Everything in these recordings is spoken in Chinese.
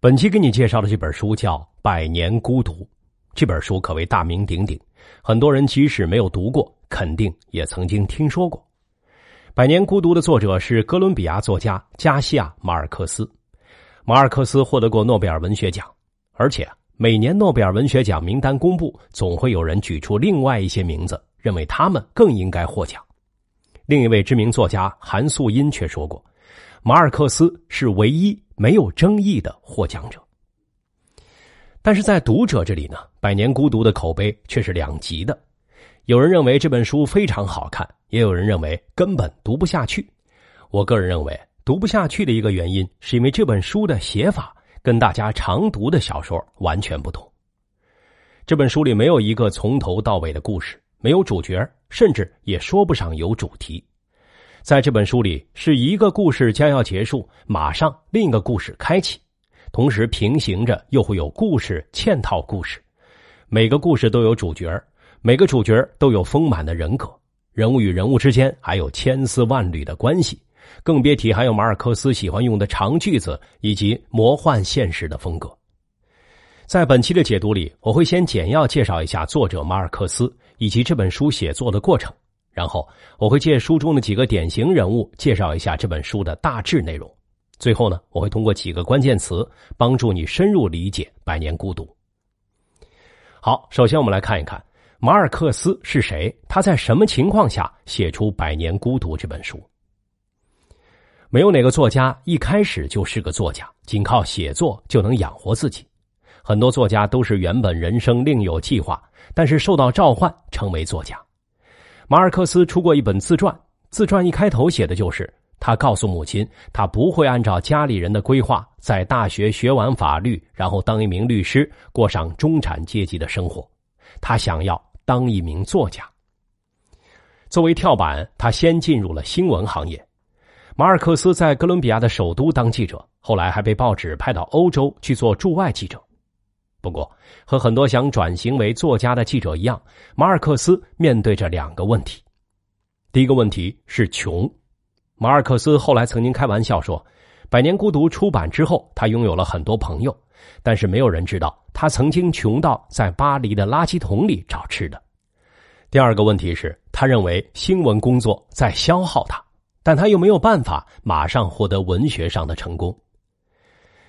本期给你介绍的这本书叫《百年孤独》，这本书可谓大名鼎鼎，很多人即使没有读过，肯定也曾经听说过。《百年孤独》的作者是哥伦比亚作家加西亚·马尔克斯，马尔克斯获得过诺贝尔文学奖，而且每年诺贝尔文学奖名单公布，总会有人举出另外一些名字，认为他们更应该获奖。另一位知名作家韩素英却说过。马尔克斯是唯一没有争议的获奖者，但是在读者这里呢，《百年孤独》的口碑却是两极的。有人认为这本书非常好看，也有人认为根本读不下去。我个人认为，读不下去的一个原因，是因为这本书的写法跟大家常读的小说完全不同。这本书里没有一个从头到尾的故事，没有主角，甚至也说不上有主题。在这本书里，是一个故事将要结束，马上另一个故事开启，同时平行着又会有故事嵌套故事。每个故事都有主角，每个主角都有丰满的人格，人物与人物之间还有千丝万缕的关系，更别提还有马尔克斯喜欢用的长句子以及魔幻现实的风格。在本期的解读里，我会先简要介绍一下作者马尔克斯以及这本书写作的过程。然后我会借书中的几个典型人物介绍一下这本书的大致内容，最后呢，我会通过几个关键词帮助你深入理解《百年孤独》。好，首先我们来看一看马尔克斯是谁，他在什么情况下写出《百年孤独》这本书？没有哪个作家一开始就是个作家，仅靠写作就能养活自己。很多作家都是原本人生另有计划，但是受到召唤成为作家。马尔克斯出过一本自传，自传一开头写的就是他告诉母亲，他不会按照家里人的规划，在大学学完法律，然后当一名律师，过上中产阶级的生活，他想要当一名作家。作为跳板，他先进入了新闻行业。马尔克斯在哥伦比亚的首都当记者，后来还被报纸派到欧洲去做驻外记者。不过，和很多想转型为作家的记者一样，马尔克斯面对着两个问题。第一个问题是穷。马尔克斯后来曾经开玩笑说：“百年孤独”出版之后，他拥有了很多朋友，但是没有人知道他曾经穷到在巴黎的垃圾桶里找吃的。第二个问题是，他认为新闻工作在消耗他，但他又没有办法马上获得文学上的成功。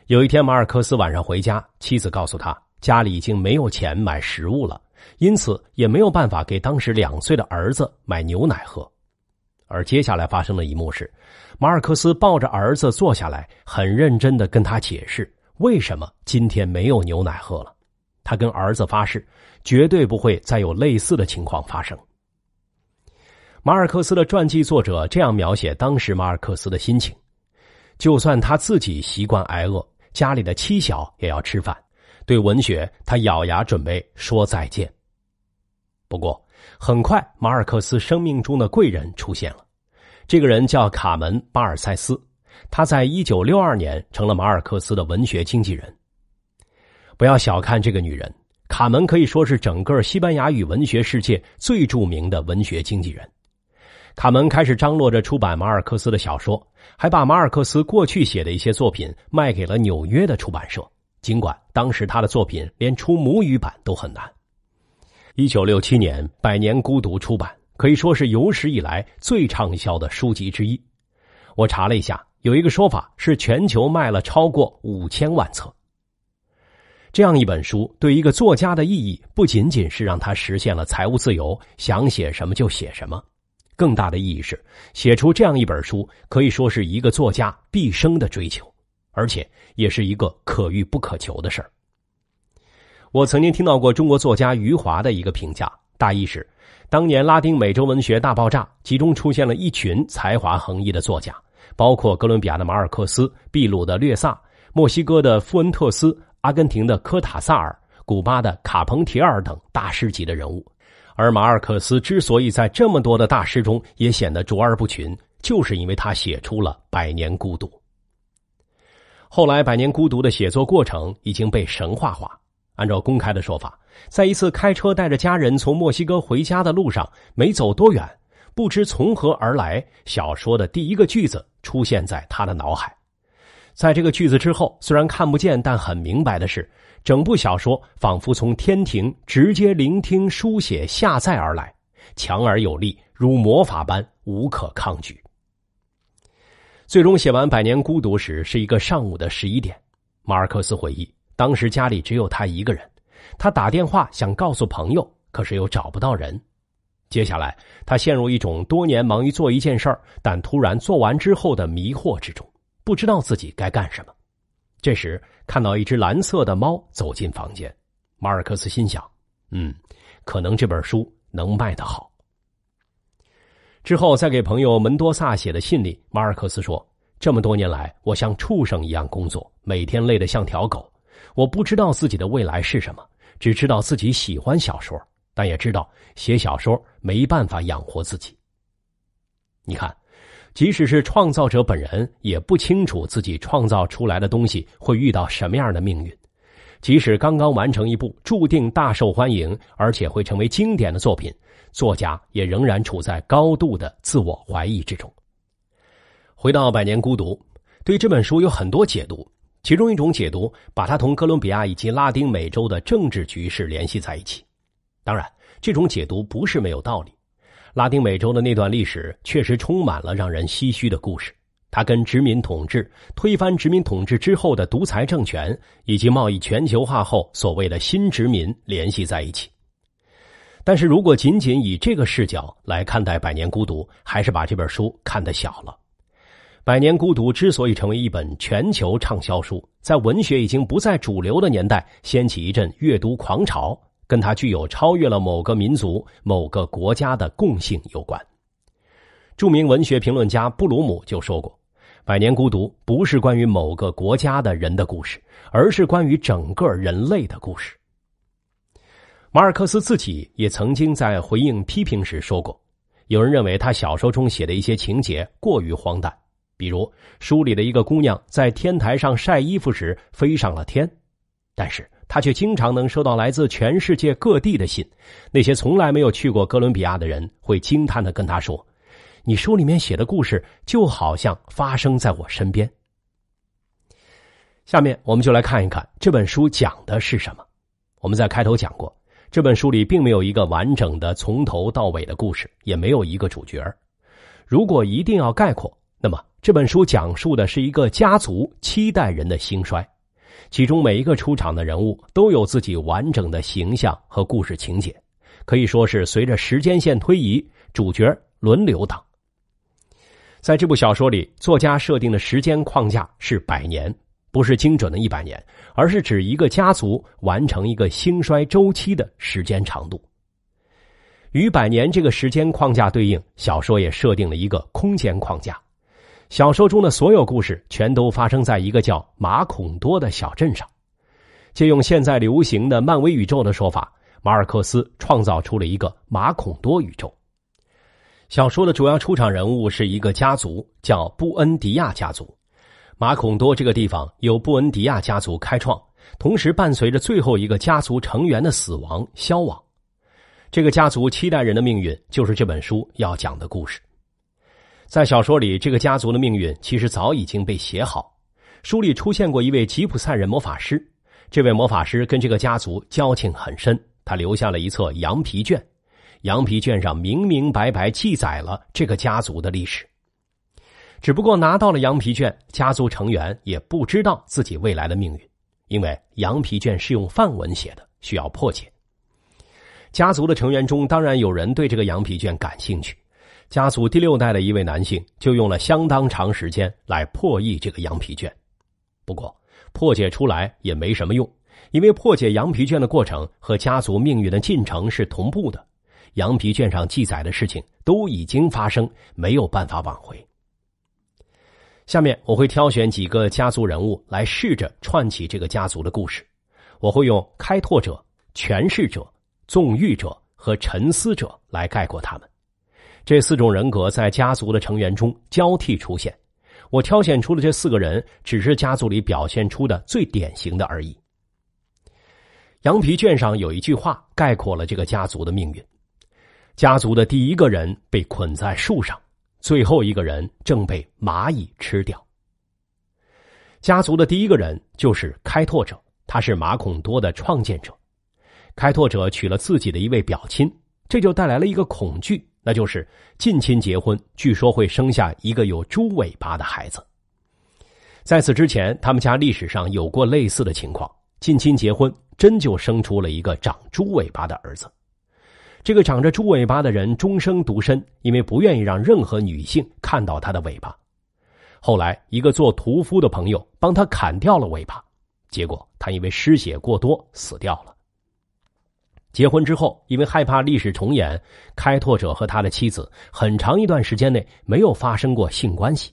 有一天，马尔克斯晚上回家，妻子告诉他，家里已经没有钱买食物了，因此也没有办法给当时两岁的儿子买牛奶喝。而接下来发生的一幕是，马尔克斯抱着儿子坐下来，很认真的跟他解释为什么今天没有牛奶喝了。他跟儿子发誓，绝对不会再有类似的情况发生。马尔克斯的传记作者这样描写当时马尔克斯的心情：就算他自己习惯挨饿。家里的妻小也要吃饭，对文学，他咬牙准备说再见。不过，很快马尔克斯生命中的贵人出现了，这个人叫卡门·巴尔塞斯，他在一九六二年成了马尔克斯的文学经纪人。不要小看这个女人，卡门可以说是整个西班牙语文学世界最著名的文学经纪人。卡门开始张罗着出版马尔克斯的小说，还把马尔克斯过去写的一些作品卖给了纽约的出版社。尽管当时他的作品连出母语版都很难。一九六七年，《百年孤独》出版，可以说是有史以来最畅销的书籍之一。我查了一下，有一个说法是全球卖了超过五千万册。这样一本书对一个作家的意义，不仅仅是让他实现了财务自由，想写什么就写什么。更大的意义是，写出这样一本书，可以说是一个作家毕生的追求，而且也是一个可遇不可求的事儿。我曾经听到过中国作家余华的一个评价，大意是：当年拉丁美洲文学大爆炸，其中出现了一群才华横溢的作家，包括哥伦比亚的马尔克斯、秘鲁的略萨、墨西哥的富恩特斯、阿根廷的科塔萨尔、古巴的卡彭提尔等大师级的人物。而马尔克斯之所以在这么多的大师中也显得卓尔不群，就是因为他写出了《百年孤独》。后来，《百年孤独》的写作过程已经被神话化。按照公开的说法，在一次开车带着家人从墨西哥回家的路上，没走多远，不知从何而来，小说的第一个句子出现在他的脑海。在这个句子之后，虽然看不见，但很明白的是。整部小说仿佛从天庭直接聆听、书写、下载而来，强而有力，如魔法般无可抗拒。最终写完《百年孤独》时是一个上午的十一点，马尔克斯回忆，当时家里只有他一个人，他打电话想告诉朋友，可是又找不到人。接下来，他陷入一种多年忙于做一件事儿，但突然做完之后的迷惑之中，不知道自己该干什么。这时。看到一只蓝色的猫走进房间，马尔克斯心想：“嗯，可能这本书能卖得好。”之后，在给朋友门多萨写的信里，马尔克斯说：“这么多年来，我像畜生一样工作，每天累得像条狗。我不知道自己的未来是什么，只知道自己喜欢小说，但也知道写小说没办法养活自己。你看。”即使是创造者本人，也不清楚自己创造出来的东西会遇到什么样的命运。即使刚刚完成一部注定大受欢迎，而且会成为经典的作品，作家也仍然处在高度的自我怀疑之中。回到《百年孤独》，对这本书有很多解读，其中一种解读把它同哥伦比亚以及拉丁美洲的政治局势联系在一起。当然，这种解读不是没有道理。拉丁美洲的那段历史确实充满了让人唏嘘的故事，它跟殖民统治、推翻殖民统治之后的独裁政权，以及贸易全球化后所谓的新殖民联系在一起。但是如果仅仅以这个视角来看待《百年孤独》，还是把这本书看得小了。《百年孤独》之所以成为一本全球畅销书，在文学已经不再主流的年代掀起一阵阅读狂潮。跟他具有超越了某个民族、某个国家的共性有关。著名文学评论家布鲁姆就说过：“《百年孤独》不是关于某个国家的人的故事，而是关于整个人类的故事。”马尔克斯自己也曾经在回应批评时说过：“有人认为他小说中写的一些情节过于荒诞，比如书里的一个姑娘在天台上晒衣服时飞上了天。”但是。他却经常能收到来自全世界各地的信，那些从来没有去过哥伦比亚的人会惊叹的跟他说：“你书里面写的故事就好像发生在我身边。”下面我们就来看一看这本书讲的是什么。我们在开头讲过，这本书里并没有一个完整的从头到尾的故事，也没有一个主角。如果一定要概括，那么这本书讲述的是一个家族七代人的兴衰。其中每一个出场的人物都有自己完整的形象和故事情节，可以说是随着时间线推移，主角轮流当。在这部小说里，作家设定的时间框架是百年，不是精准的一百年，而是指一个家族完成一个兴衰周期的时间长度。与百年这个时间框架对应，小说也设定了一个空间框架。小说中的所有故事全都发生在一个叫马孔多的小镇上。借用现在流行的漫威宇宙的说法，马尔克斯创造出了一个马孔多宇宙。小说的主要出场人物是一个家族，叫布恩迪亚家族。马孔多这个地方由布恩迪亚家族开创，同时伴随着最后一个家族成员的死亡消亡。这个家族七代人的命运，就是这本书要讲的故事。在小说里，这个家族的命运其实早已经被写好。书里出现过一位吉普赛人魔法师，这位魔法师跟这个家族交情很深，他留下了一册羊皮卷。羊皮卷上明明白白记载了这个家族的历史。只不过拿到了羊皮卷，家族成员也不知道自己未来的命运，因为羊皮卷是用梵文写的，需要破解。家族的成员中，当然有人对这个羊皮卷感兴趣。家族第六代的一位男性就用了相当长时间来破译这个羊皮卷，不过破解出来也没什么用，因为破解羊皮卷的过程和家族命运的进程是同步的，羊皮卷上记载的事情都已经发生，没有办法挽回。下面我会挑选几个家族人物来试着串起这个家族的故事，我会用开拓者、诠释者、纵欲者和沉思者来概括他们。这四种人格在家族的成员中交替出现。我挑选出了这四个人，只是家族里表现出的最典型的而已。羊皮卷上有一句话概括了这个家族的命运：家族的第一个人被捆在树上，最后一个人正被蚂蚁吃掉。家族的第一个人就是开拓者，他是马孔多的创建者。开拓者娶了自己的一位表亲，这就带来了一个恐惧。那就是近亲结婚，据说会生下一个有猪尾巴的孩子。在此之前，他们家历史上有过类似的情况。近亲结婚真就生出了一个长猪尾巴的儿子。这个长着猪尾巴的人终生独身，因为不愿意让任何女性看到他的尾巴。后来，一个做屠夫的朋友帮他砍掉了尾巴，结果他因为失血过多死掉了。结婚之后，因为害怕历史重演，开拓者和他的妻子很长一段时间内没有发生过性关系。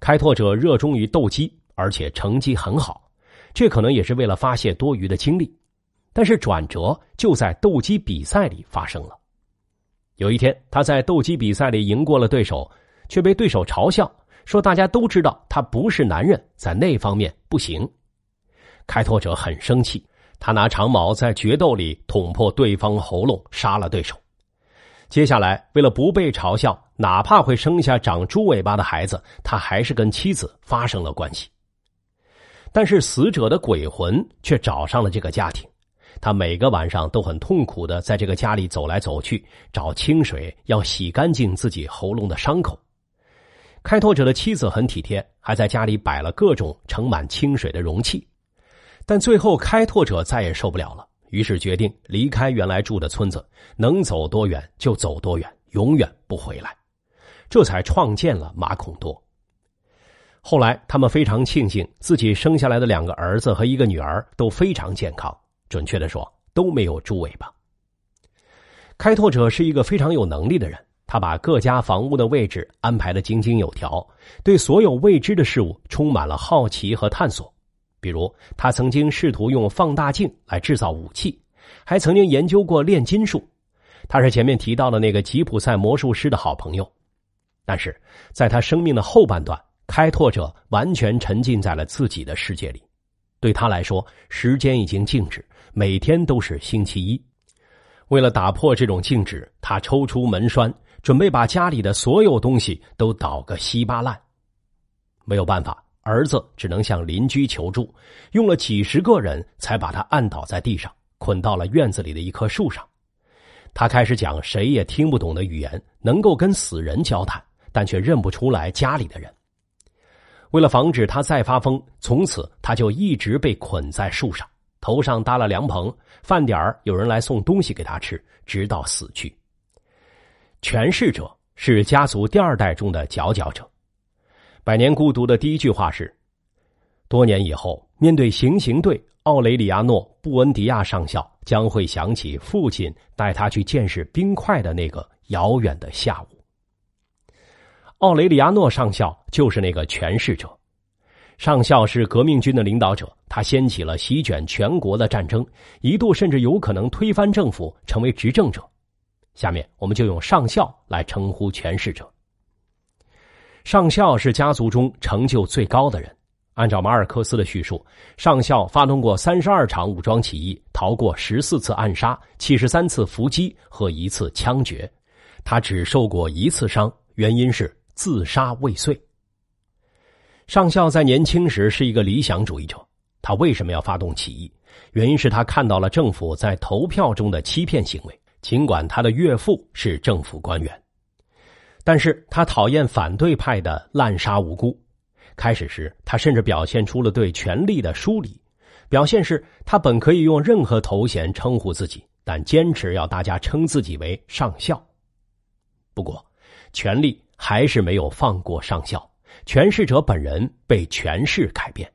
开拓者热衷于斗鸡，而且成绩很好，这可能也是为了发泄多余的精力。但是转折就在斗鸡比赛里发生了。有一天，他在斗鸡比赛里赢过了对手，却被对手嘲笑说：“大家都知道他不是男人，在那方面不行。”开拓者很生气。他拿长矛在决斗里捅破对方喉咙，杀了对手。接下来，为了不被嘲笑，哪怕会生下长猪尾巴的孩子，他还是跟妻子发生了关系。但是死者的鬼魂却找上了这个家庭，他每个晚上都很痛苦的在这个家里走来走去，找清水要洗干净自己喉咙的伤口。开拓者的妻子很体贴，还在家里摆了各种盛满清水的容器。但最后，开拓者再也受不了了，于是决定离开原来住的村子，能走多远就走多远，永远不回来。这才创建了马孔多。后来，他们非常庆幸自己生下来的两个儿子和一个女儿都非常健康，准确的说，都没有猪尾巴。开拓者是一个非常有能力的人，他把各家房屋的位置安排的井井有条，对所有未知的事物充满了好奇和探索。比如，他曾经试图用放大镜来制造武器，还曾经研究过炼金术。他是前面提到的那个吉普赛魔术师的好朋友。但是，在他生命的后半段，开拓者完全沉浸在了自己的世界里。对他来说，时间已经静止，每天都是星期一。为了打破这种静止，他抽出门栓，准备把家里的所有东西都捣个稀巴烂。没有办法。儿子只能向邻居求助，用了几十个人才把他按倒在地上，捆到了院子里的一棵树上。他开始讲谁也听不懂的语言，能够跟死人交谈，但却认不出来家里的人。为了防止他再发疯，从此他就一直被捆在树上，头上搭了凉棚。饭点有人来送东西给他吃，直到死去。诠释者是家族第二代中的佼佼者。百年孤独的第一句话是：“多年以后，面对行刑队，奥雷里亚诺·布恩迪亚上校将会想起父亲带他去见识冰块的那个遥远的下午。”奥雷里亚诺上校就是那个诠释者。上校是革命军的领导者，他掀起了席卷全国的战争，一度甚至有可能推翻政府，成为执政者。下面，我们就用上校来称呼诠释者。上校是家族中成就最高的人。按照马尔克斯的叙述，上校发动过三十二场武装起义，逃过十四次暗杀、七十三次伏击和一次枪决。他只受过一次伤，原因是自杀未遂。上校在年轻时是一个理想主义者。他为什么要发动起义？原因是他看到了政府在投票中的欺骗行为。尽管他的岳父是政府官员。但是他讨厌反对派的滥杀无辜。开始时，他甚至表现出了对权力的疏离。表现是他本可以用任何头衔称呼自己，但坚持要大家称自己为上校。不过，权力还是没有放过上校。权势者本人被权势改变。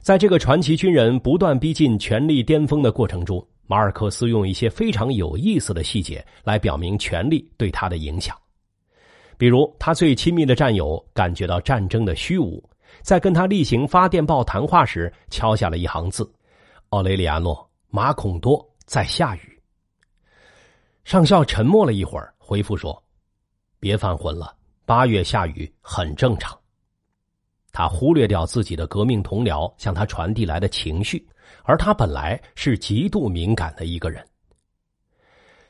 在这个传奇军人不断逼近权力巅峰的过程中，马尔克斯用一些非常有意思的细节来表明权力对他的影响。比如，他最亲密的战友感觉到战争的虚无，在跟他例行发电报谈话时，敲下了一行字：“奥雷里亚诺，马孔多在下雨。”上校沉默了一会儿，回复说：“别犯浑了，八月下雨很正常。”他忽略掉自己的革命同僚向他传递来的情绪，而他本来是极度敏感的一个人。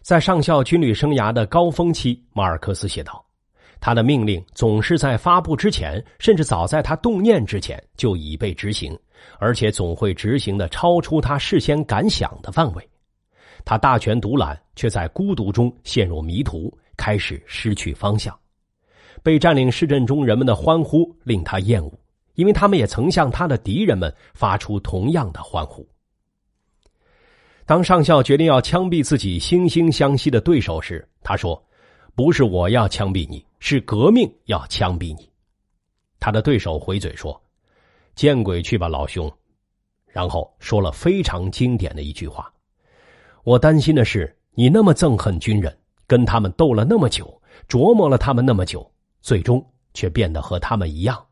在上校军旅生涯的高峰期，马尔克斯写道。他的命令总是在发布之前，甚至早在他动念之前就已被执行，而且总会执行的超出他事先敢想的范围。他大权独揽，却在孤独中陷入迷途，开始失去方向。被占领市镇中人们的欢呼令他厌恶，因为他们也曾向他的敌人们发出同样的欢呼。当上校决定要枪毙自己惺惺相惜的对手时，他说：“不是我要枪毙你。”是革命要枪毙你，他的对手回嘴说：“见鬼去吧，老兄！”然后说了非常经典的一句话：“我担心的是，你那么憎恨军人，跟他们斗了那么久，琢磨了他们那么久，最终却变得和他们一样。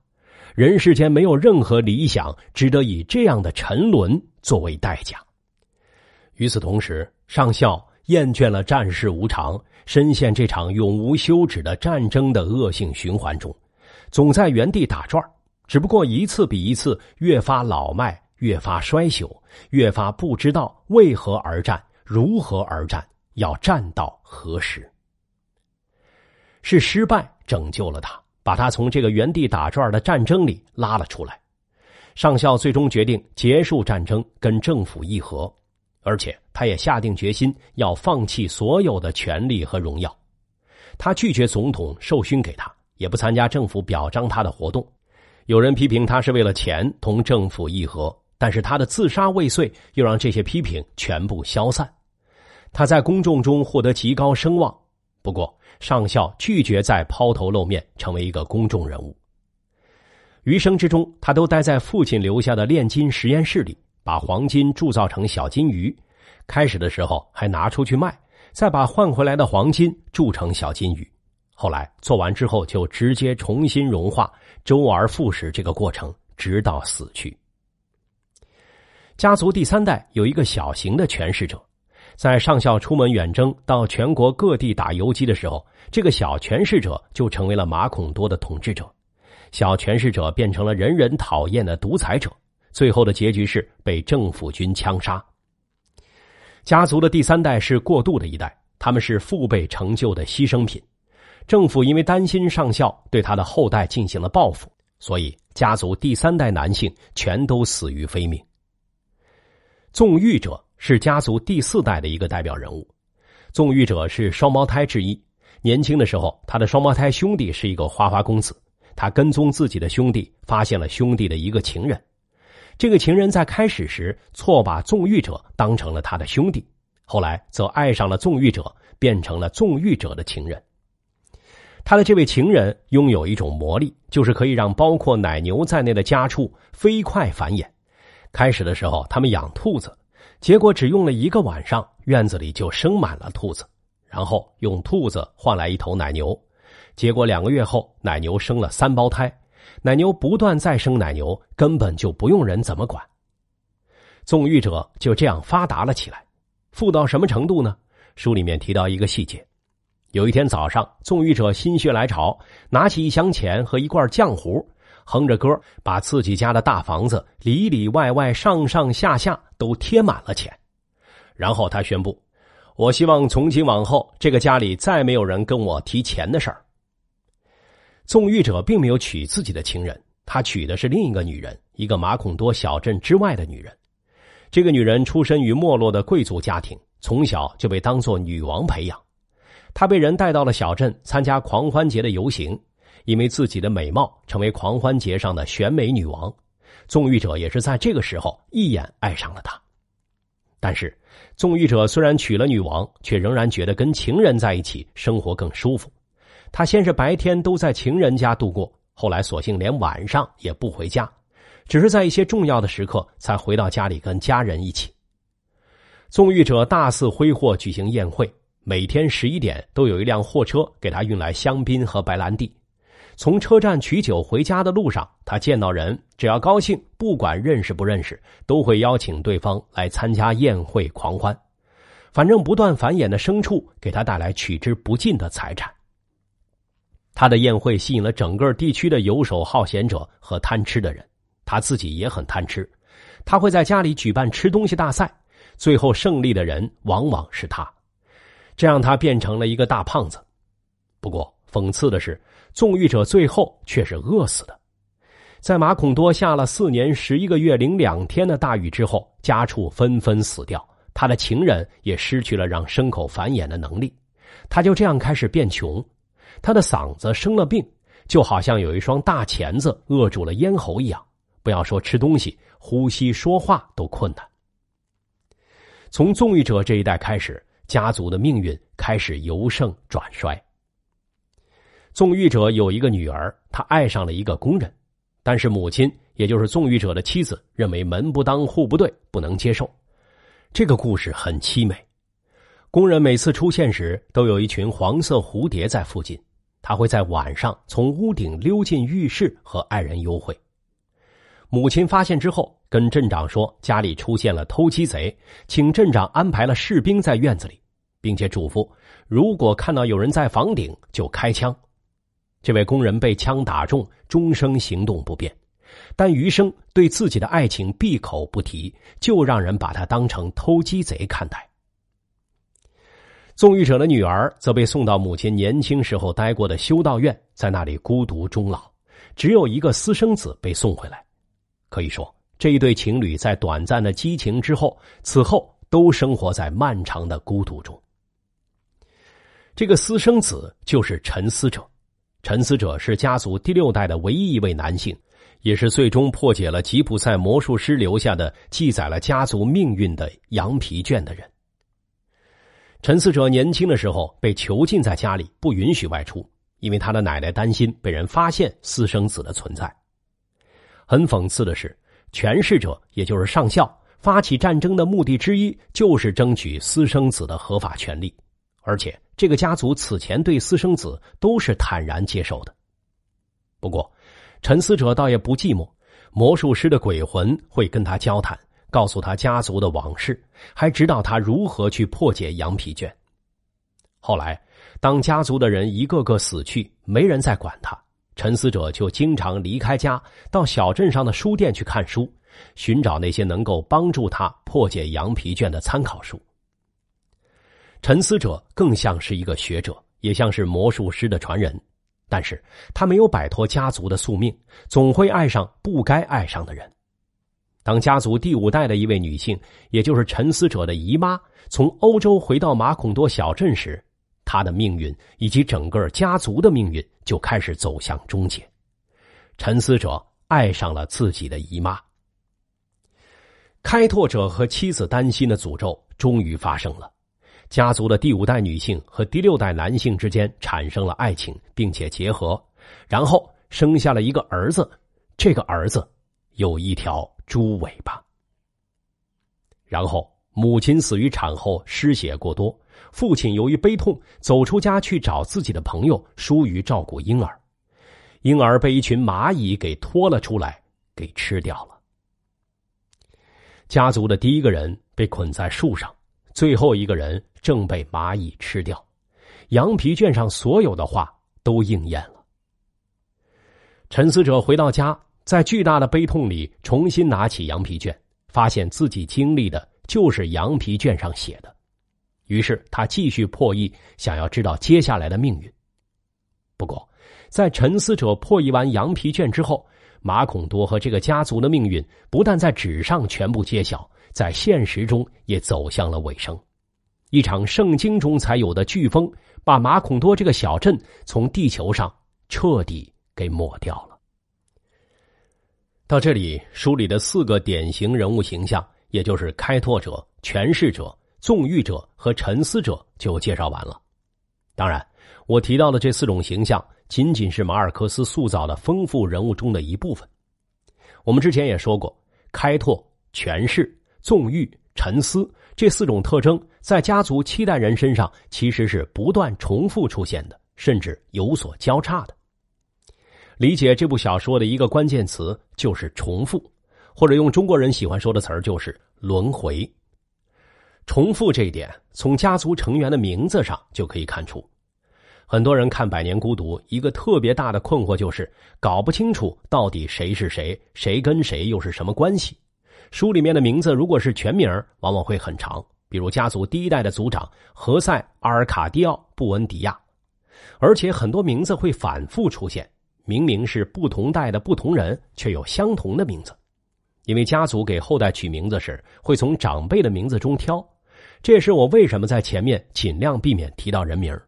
人世间没有任何理想值得以这样的沉沦作为代价。”与此同时，上校。厌倦了战事无常，深陷这场永无休止的战争的恶性循环中，总在原地打转只不过一次比一次越发老迈，越发衰朽，越发不知道为何而战，如何而战，要战到何时？是失败拯救了他，把他从这个原地打转的战争里拉了出来。上校最终决定结束战争，跟政府议和。而且，他也下定决心要放弃所有的权利和荣耀。他拒绝总统授勋给他，也不参加政府表彰他的活动。有人批评他是为了钱同政府议和，但是他的自杀未遂又让这些批评全部消散。他在公众中获得极高声望，不过上校拒绝再抛头露面，成为一个公众人物。余生之中，他都待在父亲留下的炼金实验室里。把黄金铸造成小金鱼，开始的时候还拿出去卖，再把换回来的黄金铸成小金鱼。后来做完之后就直接重新融化，周而复始这个过程，直到死去。家族第三代有一个小型的权势者，在上校出门远征到全国各地打游击的时候，这个小权势者就成为了马孔多的统治者。小权势者变成了人人讨厌的独裁者。最后的结局是被政府军枪杀。家族的第三代是过渡的一代，他们是父辈成就的牺牲品。政府因为担心上校对他的后代进行了报复，所以家族第三代男性全都死于非命。纵欲者是家族第四代的一个代表人物。纵欲者是双胞胎之一，年轻的时候他的双胞胎兄弟是一个花花公子，他跟踪自己的兄弟，发现了兄弟的一个情人。这个情人在开始时错把纵欲者当成了他的兄弟，后来则爱上了纵欲者，变成了纵欲者的情人。他的这位情人拥有一种魔力，就是可以让包括奶牛在内的家畜飞快繁衍。开始的时候，他们养兔子，结果只用了一个晚上，院子里就生满了兔子。然后用兔子换来一头奶牛，结果两个月后，奶牛生了三胞胎。奶牛不断再生奶牛，根本就不用人怎么管。纵欲者就这样发达了起来，富到什么程度呢？书里面提到一个细节：有一天早上，纵欲者心血来潮，拿起一箱钱和一罐浆糊，哼着歌，把自己家的大房子里里外外、上上下下都贴满了钱。然后他宣布：“我希望从今往后，这个家里再没有人跟我提钱的事儿。”纵欲者并没有娶自己的情人，他娶的是另一个女人，一个马孔多小镇之外的女人。这个女人出身于没落的贵族家庭，从小就被当做女王培养。她被人带到了小镇参加狂欢节的游行，因为自己的美貌成为狂欢节上的选美女王。纵欲者也是在这个时候一眼爱上了她。但是，纵欲者虽然娶了女王，却仍然觉得跟情人在一起生活更舒服。他先是白天都在情人家度过，后来索性连晚上也不回家，只是在一些重要的时刻才回到家里跟家人一起。纵欲者大肆挥霍，举行宴会，每天十一点都有一辆货车给他运来香槟和白兰地。从车站取酒回家的路上，他见到人，只要高兴，不管认识不认识，都会邀请对方来参加宴会狂欢。反正不断繁衍的牲畜给他带来取之不尽的财产。他的宴会吸引了整个地区的游手好闲者和贪吃的人，他自己也很贪吃。他会在家里举办吃东西大赛，最后胜利的人往往是他，这让他变成了一个大胖子。不过，讽刺的是，纵欲者最后却是饿死的。在马孔多下了四年十一个月零两天的大雨之后，家畜纷纷死掉，他的情人也失去了让牲口繁衍的能力，他就这样开始变穷。他的嗓子生了病，就好像有一双大钳子扼住了咽喉一样。不要说吃东西，呼吸、说话都困难。从纵欲者这一代开始，家族的命运开始由盛转衰。纵欲者有一个女儿，她爱上了一个工人，但是母亲，也就是纵欲者的妻子，认为门不当户不对，不能接受。这个故事很凄美。工人每次出现时，都有一群黄色蝴蝶在附近。他会在晚上从屋顶溜进浴室和爱人幽会。母亲发现之后，跟镇长说家里出现了偷鸡贼，请镇长安排了士兵在院子里，并且嘱咐如果看到有人在房顶就开枪。这位工人被枪打中，终生行动不便，但余生对自己的爱情闭口不提，就让人把他当成偷鸡贼看待。纵欲者的女儿则被送到母亲年轻时候待过的修道院，在那里孤独终老。只有一个私生子被送回来。可以说，这一对情侣在短暂的激情之后，此后都生活在漫长的孤独中。这个私生子就是沉思者。沉思者是家族第六代的唯一一位男性，也是最终破解了吉普赛魔术师留下的记载了家族命运的羊皮卷的人。陈思哲年轻的时候被囚禁在家里，不允许外出，因为他的奶奶担心被人发现私生子的存在。很讽刺的是，权势者也就是上校发起战争的目的之一，就是争取私生子的合法权利。而且，这个家族此前对私生子都是坦然接受的。不过，陈思哲倒也不寂寞，魔术师的鬼魂会跟他交谈。告诉他家族的往事，还指导他如何去破解羊皮卷。后来，当家族的人一个个死去，没人再管他，沉思者就经常离开家，到小镇上的书店去看书，寻找那些能够帮助他破解羊皮卷的参考书。沉思者更像是一个学者，也像是魔术师的传人，但是他没有摆脱家族的宿命，总会爱上不该爱上的人。当家族第五代的一位女性，也就是沉思者的姨妈，从欧洲回到马孔多小镇时，她的命运以及整个家族的命运就开始走向终结。沉思者爱上了自己的姨妈，开拓者和妻子担心的诅咒终于发生了。家族的第五代女性和第六代男性之间产生了爱情，并且结合，然后生下了一个儿子。这个儿子有一条。猪尾巴。然后，母亲死于产后失血过多，父亲由于悲痛走出家去找自己的朋友，疏于照顾婴儿，婴儿被一群蚂蚁给拖了出来，给吃掉了。家族的第一个人被捆在树上，最后一个人正被蚂蚁吃掉。羊皮卷上所有的话都应验了。沉思者回到家。在巨大的悲痛里，重新拿起羊皮卷，发现自己经历的就是羊皮卷上写的。于是他继续破译，想要知道接下来的命运。不过，在沉思者破译完羊皮卷之后，马孔多和这个家族的命运不但在纸上全部揭晓，在现实中也走向了尾声。一场圣经中才有的飓风，把马孔多这个小镇从地球上彻底给抹掉了。到这里，书里的四个典型人物形象，也就是开拓者、诠释者、纵欲者和沉思者，就介绍完了。当然，我提到的这四种形象，仅仅是马尔克斯塑造的丰富人物中的一部分。我们之前也说过，开拓、诠释、纵欲、沉思这四种特征，在家族七代人身上其实是不断重复出现的，甚至有所交叉的。理解这部小说的一个关键词就是重复，或者用中国人喜欢说的词儿就是轮回。重复这一点，从家族成员的名字上就可以看出。很多人看《百年孤独》，一个特别大的困惑就是搞不清楚到底谁是谁，谁跟谁又是什么关系。书里面的名字如果是全名，往往会很长，比如家族第一代的族长何塞·阿尔卡蒂奥·布恩迪亚，而且很多名字会反复出现。明明是不同代的不同人，却有相同的名字，因为家族给后代取名字时会从长辈的名字中挑。这也是我为什么在前面尽量避免提到人名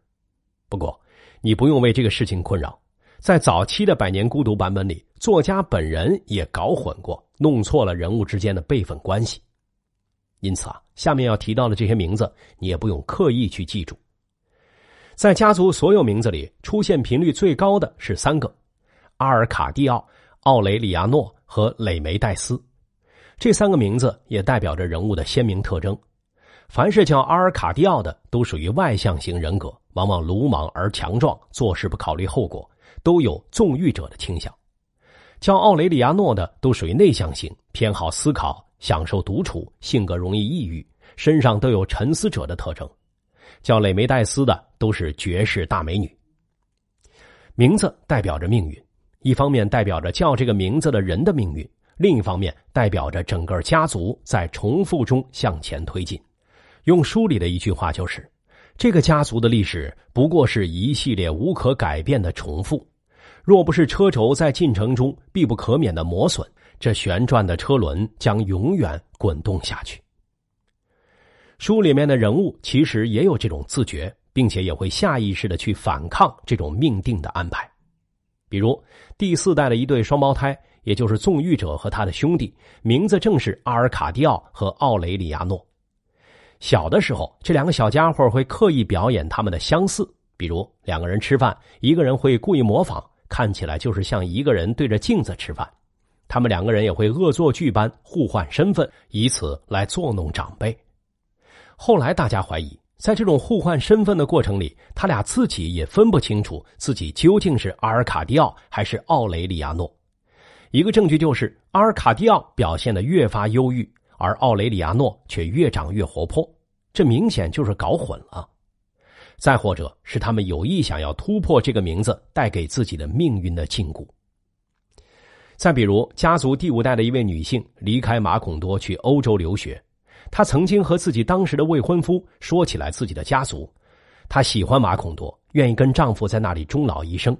不过你不用为这个事情困扰。在早期的《百年孤独》版本里，作家本人也搞混过，弄错了人物之间的辈分关系。因此啊，下面要提到的这些名字，你也不用刻意去记住。在家族所有名字里，出现频率最高的是三个。阿尔卡蒂奥、奥雷里亚诺和蕾梅戴斯。这三个名字也代表着人物的鲜明特征。凡是叫阿尔卡蒂奥的，都属于外向型人格，往往鲁莽而强壮，做事不考虑后果，都有纵欲者的倾向；叫奥雷里亚诺的，都属于内向型，偏好思考，享受独处，性格容易抑郁，身上都有沉思者的特征；叫蕾梅戴斯的，都是绝世大美女。名字代表着命运。一方面代表着叫这个名字的人的命运，另一方面代表着整个家族在重复中向前推进。用书里的一句话就是：“这个家族的历史不过是一系列无可改变的重复。若不是车轴在进程中必不可免的磨损，这旋转的车轮将永远滚动下去。”书里面的人物其实也有这种自觉，并且也会下意识的去反抗这种命定的安排。比如第四代的一对双胞胎，也就是纵欲者和他的兄弟，名字正是阿尔卡蒂奥和奥雷里亚诺。小的时候，这两个小家伙会刻意表演他们的相似，比如两个人吃饭，一个人会故意模仿，看起来就是像一个人对着镜子吃饭。他们两个人也会恶作剧般互换身份，以此来作弄长辈。后来大家怀疑。在这种互换身份的过程里，他俩自己也分不清楚自己究竟是阿尔卡蒂奥还是奥雷里亚诺。一个证据就是阿尔卡蒂奥表现的越发忧郁，而奥雷里亚诺却越长越活泼。这明显就是搞混了。再或者是他们有意想要突破这个名字带给自己的命运的禁锢。再比如，家族第五代的一位女性离开马孔多去欧洲留学。她曾经和自己当时的未婚夫说起来自己的家族，她喜欢马孔多，愿意跟丈夫在那里终老一生。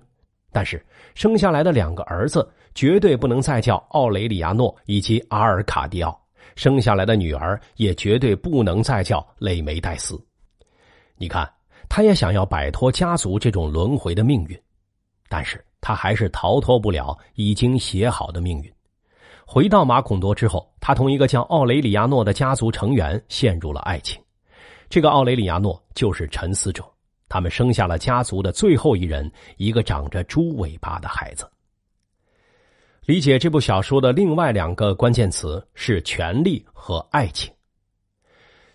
但是生下来的两个儿子绝对不能再叫奥雷里亚诺以及阿尔卡蒂奥，生下来的女儿也绝对不能再叫蕾梅黛丝。你看，她也想要摆脱家族这种轮回的命运，但是她还是逃脱不了已经写好的命运。回到马孔多之后，他同一个叫奥雷里亚诺的家族成员陷入了爱情。这个奥雷里亚诺就是沉思者，他们生下了家族的最后一人——一个长着猪尾巴的孩子。理解这部小说的另外两个关键词是权力和爱情。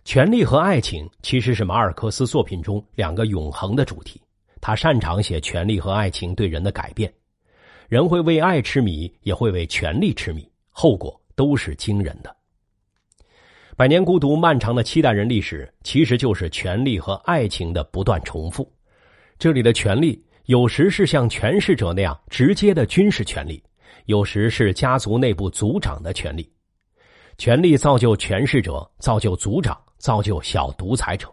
权力和爱情其实是马尔克斯作品中两个永恒的主题。他擅长写权力和爱情对人的改变，人会为爱痴迷，也会为权力痴迷。后果都是惊人的。百年孤独漫长的七代人历史，其实就是权力和爱情的不断重复。这里的权力有时是像权势者那样直接的军事权力，有时是家族内部族长的权利。权力造就权势者，造就族长，造就小独裁者。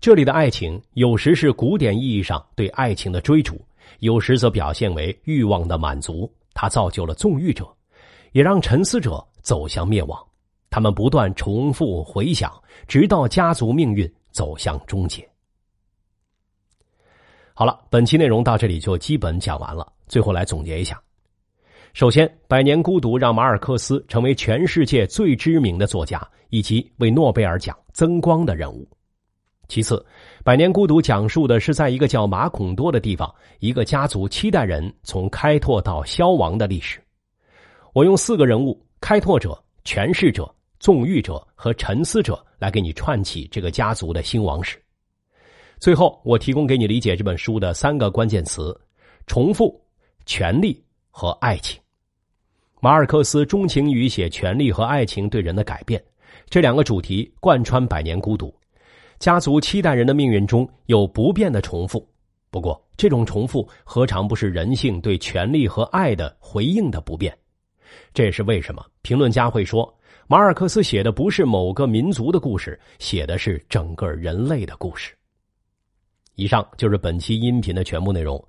这里的爱情有时是古典意义上对爱情的追逐，有时则表现为欲望的满足，它造就了纵欲者。也让沉思者走向灭亡，他们不断重复回想，直到家族命运走向终结。好了，本期内容到这里就基本讲完了。最后来总结一下：首先，《百年孤独》让马尔克斯成为全世界最知名的作家，以及为诺贝尔奖增光的人物；其次，《百年孤独》讲述的是在一个叫马孔多的地方，一个家族七代人从开拓到消亡的历史。我用四个人物：开拓者、诠释者、纵欲者和沉思者，来给你串起这个家族的兴亡史。最后，我提供给你理解这本书的三个关键词：重复、权力和爱情。马尔克斯钟情于写权力和爱情对人的改变，这两个主题贯穿《百年孤独》。家族七代人的命运中有不变的重复，不过这种重复何尝不是人性对权力和爱的回应的不变？这是为什么？评论家会说，马尔克斯写的不是某个民族的故事，写的是整个人类的故事。以上就是本期音频的全部内容。